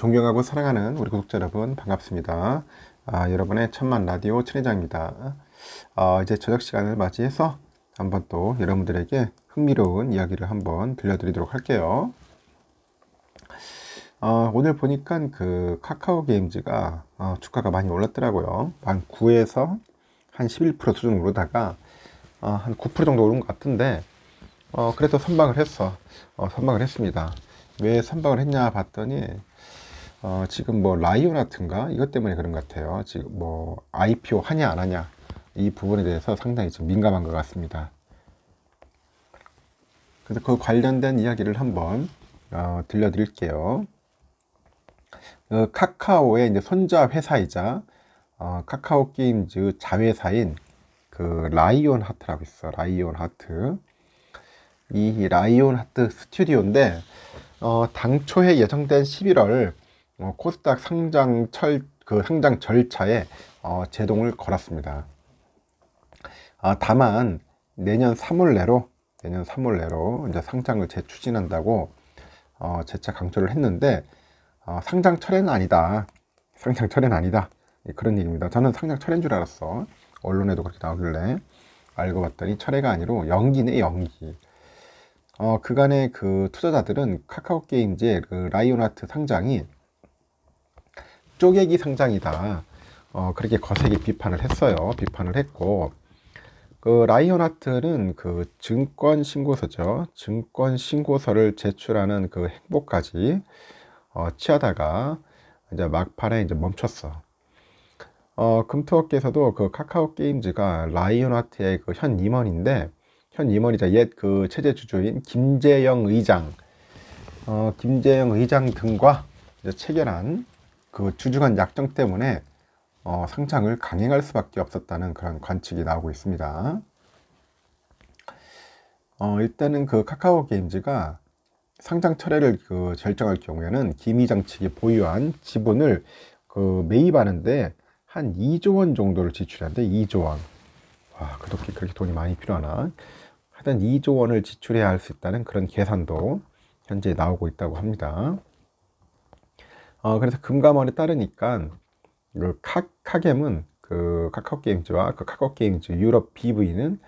존경하고 사랑하는 우리 구독자 여러분 반갑습니다. 아, 여러분의 천만 라디오 천회장입니다. 아, 어, 이제 저녁 시간을 맞이해서 한번 또 여러분들에게 흥미로운 이야기를 한번 들려드리도록 할게요. 아, 오늘 보니까 그 카카오 게임즈가 아, 주가가 많이 올랐더라고요. 한 9에서 한 11% 수준 오르다가 아, 한9% 정도 오른 것 같은데 어, 그래도 선방을 했어. 어, 선방을 했습니다. 왜 선방을 했냐 봤더니 어, 지금 뭐 라이온라든가 이것 때문에 그런 것 같아요. 지금 뭐 IPO 하냐 안 하냐 이 부분에 대해서 상당히 좀 민감한 것 같습니다. 그래서 그 관련된 이야기를 한번 어, 들려드릴게요. 어, 카카오의 이제 손자 회사이자 어, 카카오 게임즈 자회사인 그 라이온 하트라고 있어. 라이온 하트. 이 라이온 하트 스튜디오인데 어, 당초에 예정된 11월 어, 코스닥 상장 철, 그 상장 절차에 어, 제동을 걸었습니다. 아, 다만 내년 3월 내로 내년 3월 내로 이제 상장을 재추진한다고 어, 재차 강조를 했는데 어, 상장 철회는 아니다. 상장 철회는 아니다. 예, 그런 얘기입니다. 저는 상장 철회인 줄 알았어. 언론에도 그렇게 나오길래 알고 봤더니 철회가 아니로 연기네 연기. 어, 그간의 그 투자자들은 카카오 게임즈의 그 라이온하트 상장이 쪼개기 상장이다. 어, 그렇게 거세게 비판을 했어요. 비판을 했고, 그 라이언하트는 그 증권 신고서죠. 증권 신고서를 제출하는 그 행보까지 어, 취하다가 이제 막판에 이제 멈췄어. 어, 금투업계서도그 카카오 게임즈가 라이온하트의 그현 임원인데 현 임원이자 옛그 체제 주주인 김재영 의장, 어, 김재영 의장 등과 체결한 그주중한 약정 때문에 어, 상장을 강행할 수밖에 없었다는 그런 관측이 나오고 있습니다. 어, 일단은 그 카카오 게임즈가 상장 철회를 그 결정할 경우에는 김희장 측이 보유한 지분을 그 매입하는데 한 2조 원 정도를 지출하는데 2조 원. 와, 그렇게 그렇게 돈이 많이 필요하나? 하여튼 2조 원을 지출해야 할 수 있다는 그런 계산도 현재 나오고 있다고 합니다. 어, 그래서 금감원에 따르니까 그 카, 카겜은 그 카카오 게임즈와 그 카카오 게임즈 유럽 BV는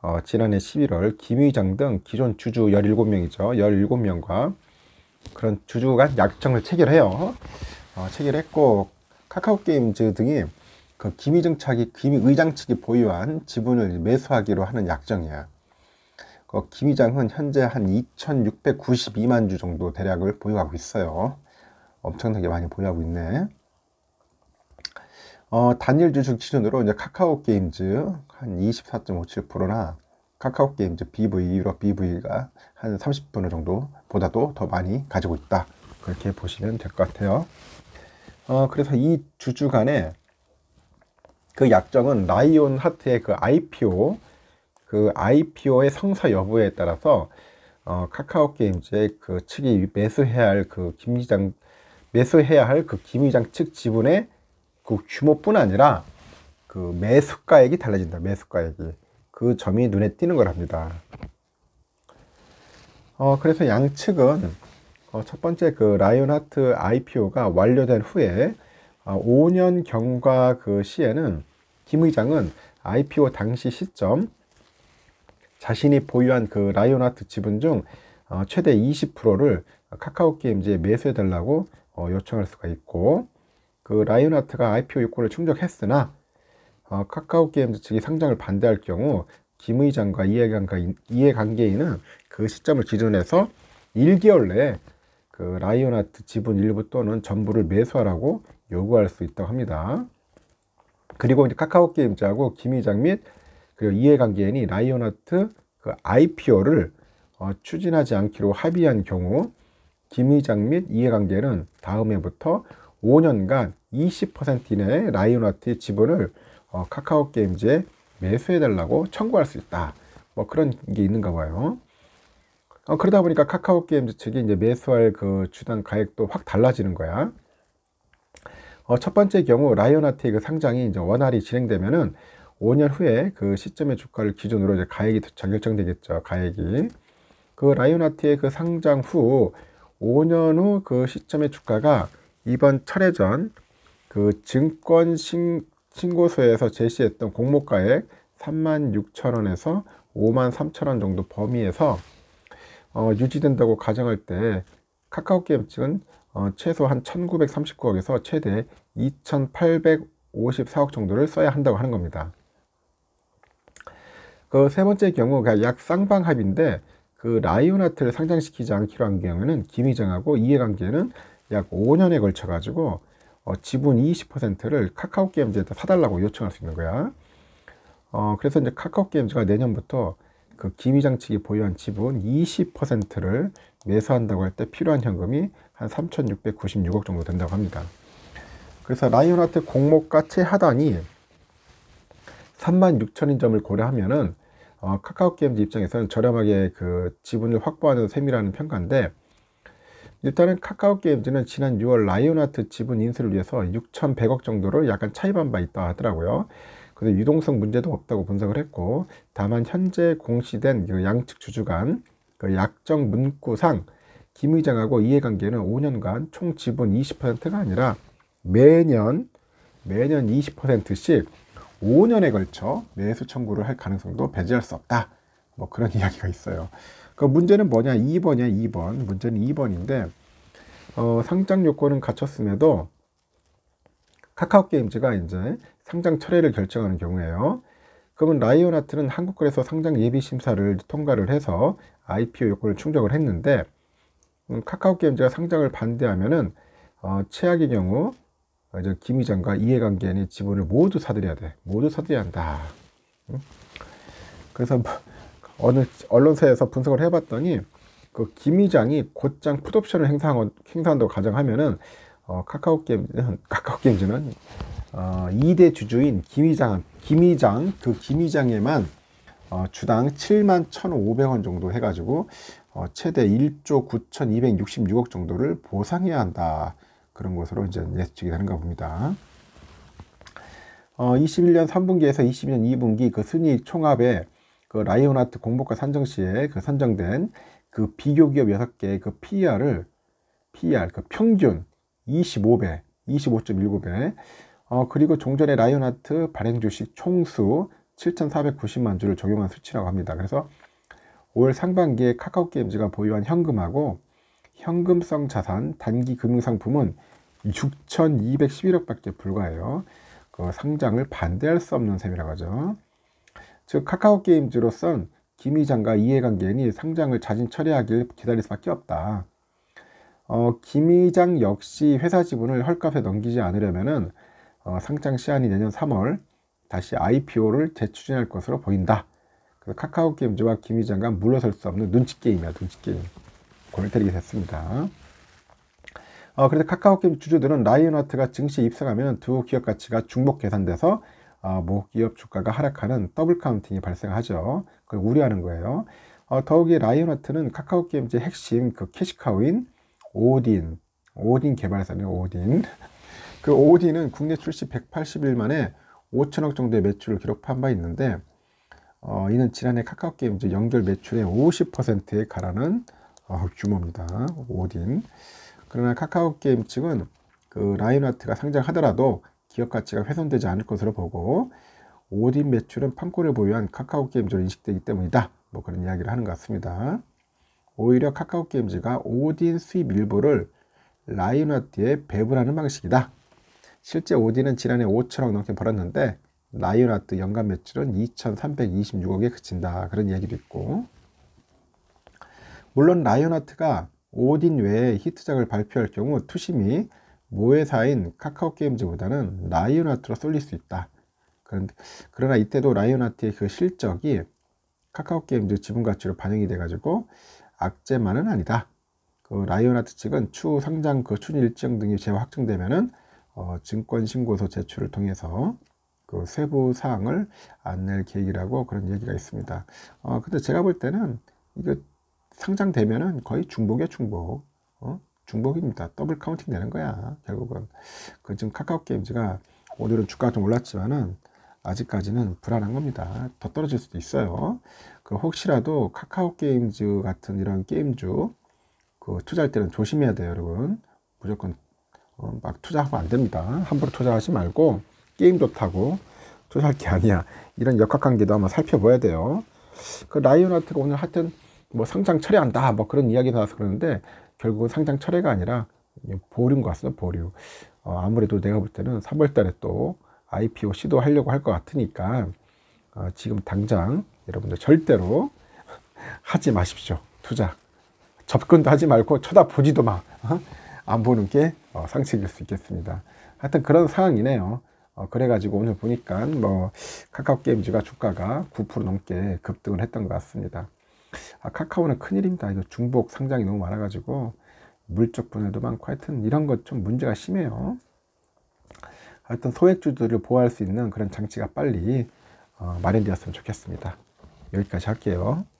어, 지난해 11월 김의장 등 기존 주주 17명이죠. 17명과 그런 주주 간 약정을 체결해요. 어, 체결했고 카카오 게임즈 등이 그 김의정 측이 김의장 측이 보유한 지분을 매수하기로 하는 약정이야. 어, 김의장은 현재 한 2,692만 주 정도 대략을 보유하고 있어요. 엄청나게 많이 보유하고 있네. 어, 단일 주식 기준으로 이제 카카오 게임즈 한 24.57%나 카카오 게임즈 BV 유럽 BV가 한 30% 정도 보다도 더 많이 가지고 있다. 그렇게 보시면 될 것 같아요. 어, 그래서 이 주주간에 그 약정은 라이온 하트의 그 IPO 그 IPO의 성사 여부에 따라서 어, 카카오 게임즈의 그 측이 매수해야 할 그 김기장 매수해야 할 그 김의장 측 지분의 그 규모뿐 아니라 그 매수가액이 달라진다. 매수가액이. 그 점이 눈에 띄는 거랍니다. 어, 그래서 양측은 어, 첫 번째 그 라이온하트 IPO가 완료된 후에 어, 아, 5년 경과 그 시에는 김 의장은 IPO 당시 시점 자신이 보유한 그 라이온하트 지분 중 어, 최대 20%를 카카오 게임즈에 매수해 달라고 어, 요청할 수가 있고 그 라이온하트가 IPO 요건을 충족했으나 어, 카카오 게임즈 측이 상장을 반대할 경우 김 의장과 이해관계, 이해관계인은 그 시점을 기준해서 1개월 내에 그 라이온아트 지분 일부 또는 전부를 매수하라고 요구할 수 있다고 합니다. 그리고 이제 카카오 게임즈하고 김 의장 및 그리고 이해관계인이 라이온아트 그 IPO를 어, 추진하지 않기로 합의한 경우 김의장 및 이해관계는 다음 해부터 5년간 20% 이내의 라이온아트의 지분을 어, 카카오게임즈에 매수해달라고 청구할 수 있다. 뭐 그런 게 있는가 봐요. 어, 그러다 보니까 카카오게임즈 측이 이제 매수할 그 주당 가액도 확 달라지는 거야. 어, 첫 번째 경우 라이온아트의 그 상장이 이제 원활히 진행되면은 5년 후에 그 시점의 주가를 기준으로 이제 가액이 결정되겠죠. 가액이. 그 라이온아트의 그 상장 후 5년 후 그 시점의 주가가 이번 철회전 그 증권 신, 신고서에서 제시했던 공모가액 3 6 0 0원에서5 3 0 0원 정도 범위에서 어, 유지된다고 가정할 때 카카오게임 측은 어, 최소 한 1939억에서 최대 2854억 정도를 써야 한다고 하는 겁니다. 그 세 번째 경우가 약 쌍방합인데 그라이온아트를 상장시키지 않기로 한 경우에는 김희정하고 이해관계는 약 5년에 걸쳐 가지고 어, 지분 20%를 카카오게임즈에다 사달라고 요청할 수 있는 거야. 어, 그래서 이제 카카오게임즈가 내년부터 그 김희장 측이 보유한 지분 20%를 매수한다고 할 때 필요한 현금이 한 3,696억 정도 된다고 합니다. 그래서 라이온아트 공모가 최하단이 36,000인 점을 고려하면은 어, 카카오 게임즈 입장에서는 저렴하게 그 지분을 확보하는 셈이라는 평가인데 일단은 카카오 게임즈는 지난 6월 라이온아트 지분 인수를 위해서 6,100억 정도를 약간 차입한 바 있다 하더라고요. 그래서 유동성 문제도 없다고 분석을 했고 다만 현재 공시된 그 양측 주주 간그 약정 문구상 김 의장하고 이해관계는 5년간 총 지분 20%가 아니라 매년 매년 20%씩 5년에 걸쳐 매수 청구를 할 가능성도 배제할 수 없다. 뭐 그런 이야기가 있어요. 그 문제는 뭐냐? 2번이야, 2번. 문제는 2번인데, 어, 상장 요건은 갖췄음에도 카카오 게임즈가 이제 상장 철회를 결정하는 경우에요. 그러면 라이온아트는 한국거래소 상장 예비 심사를 통과를 해서 IPO 요건을 충족을 했는데 음, 카카오 게임즈가 상장을 반대하면은 어, 최악의 경우 어, 이제 김의장과 이해관계인의 지분을 모두 사들여야 돼. 모두 사들여야 한다. 그래서 뭐, 어느 언론사에서 분석을 해봤더니 그김의장이 곧장 풋옵션을 행사한, 행사한다고 가정하면은 어, 카카오 게임즈는 카카오 게임즈는 어, 2대 주주인 김의장김의장그김의장에만 어, 주당 7만 1,500원 정도 해가지고 어, 최대 1조 9,266억 정도를 보상해야 한다. 그런 것으로 이제 예측이 되는가 봅니다. 어, 21년 3분기에서 22년 2분기 그 순위 총합에 그 라이온아트 공모가 산정 시에 그 산정된 그 비교 기업 6개의 그 PR을 PR 그 평균 25배, 25.19배. 어, 그리고 종전에 라이온아트 발행 주식 총수 7,490만 주를 적용한 수치라고 합니다. 그래서 올 상반기에 카카오게임즈가 보유한 현금하고 현금성 자산, 단기 금융상품은 6,211억밖에 불과해요. 그 상장을 반대할 수 없는 셈이라고 하죠. 즉 카카오 게임즈로선 김 회장과 이해관계인이 상장을 자진 처리하길 기다릴 수밖에 없다. 어, 김 회장 역시 회사 지분을 헐값에 넘기지 않으려면은 어, 상장 시한이 내년 3월 다시 IPO를 재추진할 것으로 보인다. 그래서 카카오 게임즈와 김 회장과 물러설 수 없는 눈치 게임이야, 눈치 게임. 고민거리가 됐습니다. 어, 그래서 카카오게임 주주들은 라이온하트가 증시 에 입상하면 두 기업 가치가 중복 계산돼서 어, 모 기업 주가가 하락하는 더블 카운팅이 발생하죠. 그걸 우려하는 거예요. 어, 더욱이 라이온하트는 카카오게임즈의 핵심 그 캐시카우인 오딘, 오딘 개발사네요. 오딘. 그 오딘은 국내 출시 180일 만에 5천억 정도의 매출을 기록한 바 있는데 어, 이는 지난해 카카오게임즈 연결 매출의 50%에 가하는 어, 규모입니다. 오딘. 그러나 카카오 게임 측은 그 라인하트가 상장하더라도 기업 가치가 훼손되지 않을 것으로 보고 오딘 매출은 판권을 보유한 카카오 게임즈로 인식되기 때문이다. 뭐 그런 이야기를 하는 것 같습니다. 오히려 카카오 게임즈가 오딘 수입 일부를 라이온아트에 배분하는 방식이다. 실제 오딘은 지난해 5천억 넘게 벌었는데 라이온아트 연간 매출은 2,326억에 그친다. 그런 이야기도 있고 물론 라이온하트가 오딘 외에 히트작을 발표할 경우 투심이 모회사인 카카오게임즈보다는 라이온하트로 쏠릴 수 있다. 그런데, 그러나 이때도 라이온하트의 그 실적이 카카오게임즈 지분가치로 반영이 돼가지고 악재만은 아니다. 그 라이온하트 측은 추후 상장 그 추진 일정 등이 재 확정되면은 어, 증권신고서 제출을 통해서 그 세부 사항을 안낼 계획이라고 그런 얘기가 있습니다. 어, 근데 제가 볼 때는 이거 상장되면은 거의 중복이에 중복. 어? 중복입니다. 더블 카운팅 되는 거야. 결국은. 그 지금 카카오 게임즈가 오늘은 주가가 좀 올랐지만은 아직까지는 불안한 겁니다. 더 떨어질 수도 있어요. 그 혹시라도 카카오 게임즈 같은 이런 게임주 그 투자할 때는 조심해야 돼요, 여러분. 무조건 어, 막 투자하면 안 됩니다. 함부로 투자하지 말고 게임 좋다고 투자할 게 아니야. 이런 역학관계도 한번 살펴봐야 돼요. 그 라이온아트가 오늘 하여튼 뭐 상장 철회한다 뭐 그런 이야기 나와서 그러는데 결국은 상장 철회가 아니라 보류인 것 같습니다. 보류. 어, 아무래도 내가 볼 때는 3월 달에 또 IPO 시도하려고 할 것 같으니까 어, 지금 당장 여러분들 절대로 하지 마십시오. 투자. 접근도 하지 말고 쳐다보지도 마. 어? 안 보는 게 어, 상책일 수 있겠습니다. 하여튼 그런 상황이네요. 어, 그래가지고 오늘 보니까 뭐 카카오 게임즈가 주가가 9% 넘게 급등을 했던 것 같습니다. 아, 카카오는 큰일입니다. 이거 중복 상장이 너무 많아가지고 물적 분해도 많고 하여튼 이런 것 좀 문제가 심해요. 하여튼 소액주들을 보호할 수 있는 그런 장치가 빨리 어, 마련되었으면 좋겠습니다. 여기까지 할게요.